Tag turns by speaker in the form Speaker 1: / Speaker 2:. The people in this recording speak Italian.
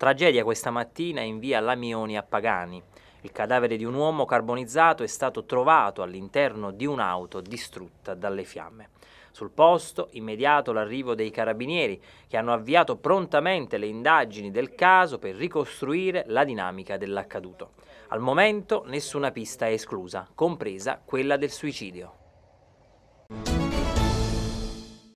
Speaker 1: Tragedia questa mattina in via Lamioni a Pagani. Il cadavere di un uomo carbonizzato è stato trovato all'interno di un'auto distrutta dalle fiamme. Sul posto, immediato l'arrivo dei carabinieri, che hanno avviato prontamente le indagini del caso per ricostruire la dinamica dell'accaduto. Al momento nessuna pista è esclusa, compresa quella del suicidio.